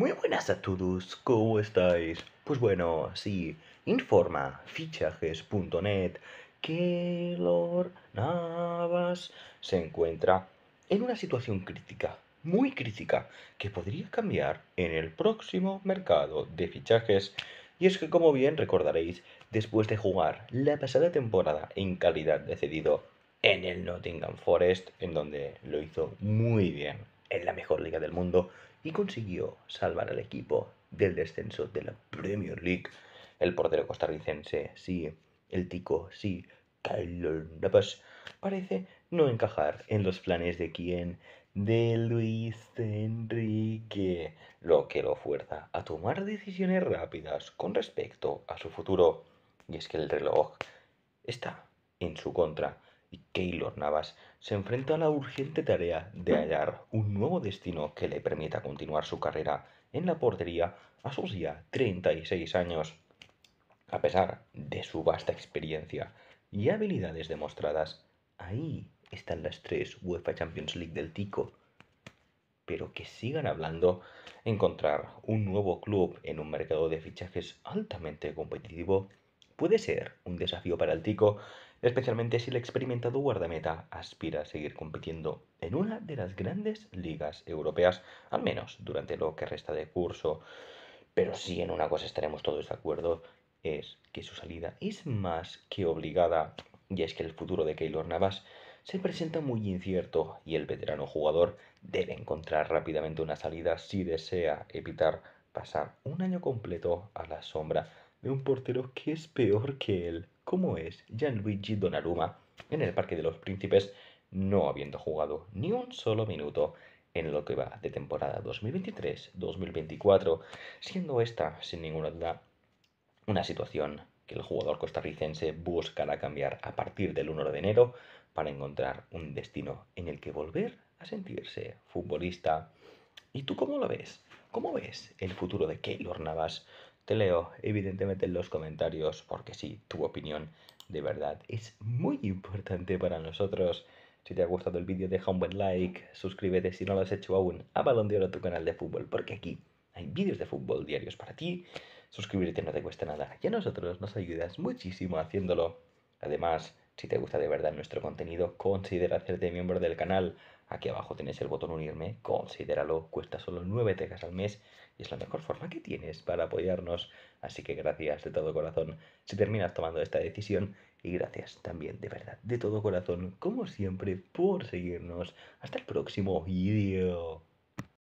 Muy buenas a todos, ¿cómo estáis? Pues bueno, sí, informa fichajes.net que Lord Navas se encuentra en una situación crítica, muy crítica, que podría cambiar en el próximo mercado de fichajes. Y es que, como bien recordaréis, después de jugar la pasada temporada en calidad de cedido en el Nottingham Forest, en donde lo hizo muy bien, en la mejor liga del mundo, y consiguió salvar al equipo del descenso de la Premier League. El portero costarricense, sí, el tico, sí, Carlos parece no encajar en los planes de quien de Luis Enrique, lo que lo fuerza a tomar decisiones rápidas con respecto a su futuro. Y es que el reloj está en su contra y Keylor Navas se enfrenta a la urgente tarea de hallar un nuevo destino que le permita continuar su carrera en la portería a sus ya 36 años. A pesar de su vasta experiencia y habilidades demostradas, ahí están las tres UEFA Champions League del Tico. Pero que sigan hablando, encontrar un nuevo club en un mercado de fichajes altamente competitivo puede ser un desafío para el Tico especialmente si el experimentado guardameta aspira a seguir compitiendo en una de las grandes ligas europeas, al menos durante lo que resta de curso. Pero si en una cosa estaremos todos de acuerdo, es que su salida es más que obligada, y es que el futuro de Keylor Navas se presenta muy incierto y el veterano jugador debe encontrar rápidamente una salida si desea evitar pasar un año completo a la sombra de un portero que es peor que él. Cómo es Gianluigi Donnarumma en el Parque de los Príncipes, no habiendo jugado ni un solo minuto en lo que va de temporada 2023-2024, siendo esta, sin ninguna duda, una situación que el jugador costarricense buscará cambiar a partir del 1 de enero para encontrar un destino en el que volver a sentirse futbolista. ¿Y tú cómo lo ves? ¿Cómo ves el futuro de Keylor Navas te leo, evidentemente, en los comentarios, porque sí, tu opinión de verdad es muy importante para nosotros. Si te ha gustado el vídeo, deja un buen like, suscríbete si no lo has hecho aún a Balón de Oro, tu canal de fútbol, porque aquí hay vídeos de fútbol diarios para ti. Suscribirte no te cuesta nada y a nosotros nos ayudas muchísimo haciéndolo. Además, si te gusta de verdad nuestro contenido, considera hacerte miembro del canal. Aquí abajo tenés el botón unirme, considéralo, cuesta solo 9 tegas al mes y es la mejor forma que tienes para apoyarnos. Así que gracias de todo corazón si terminas tomando esta decisión y gracias también de verdad, de todo corazón, como siempre, por seguirnos. Hasta el próximo vídeo.